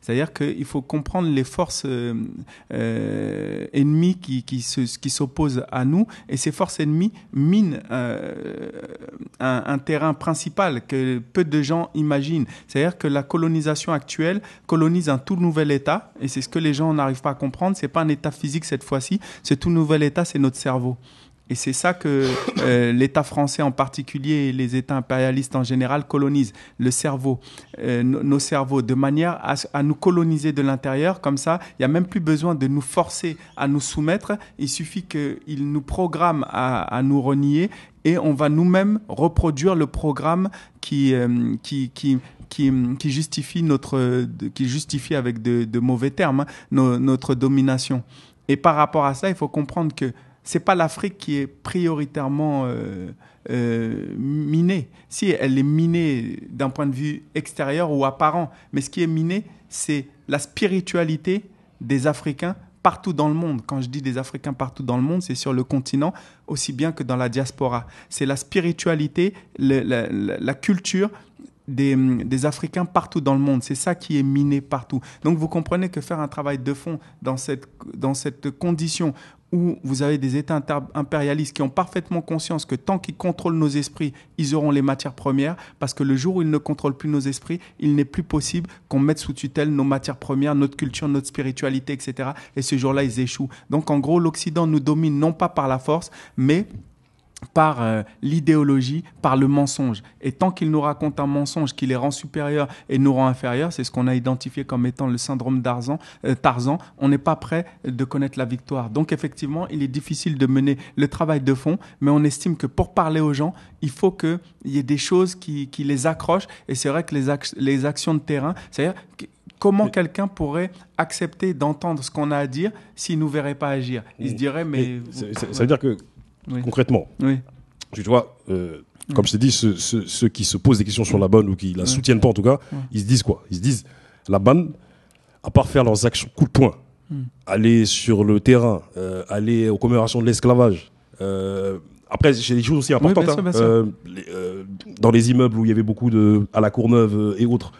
C'est-à-dire qu'il faut comprendre les forces euh, euh, ennemies qui, s'opposent à nous et ces forces ennemies minent euh, un, terrain principal que peu de gens imaginent. C'est-à-dire que la colonisation actuelle colonise un tout nouvel État et c'est ce que les gens n'arrivent pas à comprendre. Ce n'est pas un État physique cette fois-ci, ce tout nouvel État, c'est notre cerveau. Et c'est ça que euh, l'État français en particulier et les États impérialistes en général colonisent le cerveau, euh, nos cerveaux, de manière à, nous coloniser de l'intérieur. Comme ça, il n'y a même plus besoin de nous forcer à nous soumettre. Il suffit qu'ils nous programment à, nous renier et on va nous-mêmes reproduire le programme qui, euh, qui, qui, qui, justifie notre, qui justifie avec de, mauvais termes hein, notre domination. Et par rapport à ça, il faut comprendre que c'est pas l'Afrique qui est prioritairement euh, euh, minée. Si elle est minée d'un point de vue extérieur ou apparent, mais ce qui est miné, c'est la spiritualité des Africains partout dans le monde. Quand je dis des Africains partout dans le monde, c'est sur le continent aussi bien que dans la diaspora. C'est la spiritualité, la, culture, des, des, Africains partout dans le monde. C'est ça qui est miné partout. Donc vous comprenez que faire un travail de fond dans cette, dans cette condition où vous avez des États impérialistes qui ont parfaitement conscience que tant qu'ils contrôlent nos esprits, ils auront les matières premières, parce que le jour où ils ne contrôlent plus nos esprits, il n'est plus possible qu'on mette sous tutelle nos matières premières, notre culture, notre spiritualité, etc. Et ce jour-là, ils échouent. Donc en gros, l'Occident nous domine non pas par la force, mais par euh, l'idéologie, par le mensonge. Et tant qu'il nous raconte un mensonge qui les rend supérieurs et nous rend inférieurs, c'est ce qu'on a identifié comme étant le syndrome d'Arzan, Tarzan, euh, on n'est pas prêt de connaître la victoire. Donc effectivement, il est difficile de mener le travail de fond, mais on estime que pour parler aux gens, il faut qu'il y ait des choses qui, les accrochent. Et c'est vrai que les, actions de terrain, c'est-à-dire comment quelqu'un pourrait accepter d'entendre ce qu'on a à dire s'il ne nous verrait pas agir Il se dirait, mais... Ça veut dire que concrètement. Tu vois, euh, comme je t'ai dit, ceux, qui se posent des questions sur la banne ou qui la soutiennent pas en tout cas, ils se disent quoi Ils se disent la banne, à part faire leurs actions coup de poing, hmm. aller sur le terrain, euh, aller aux commémorations de l'esclavage. Euh, après, j'ai des choses aussi importantes. Hein. dans les immeubles où il y avait beaucoup de. à la Courneuve et autres,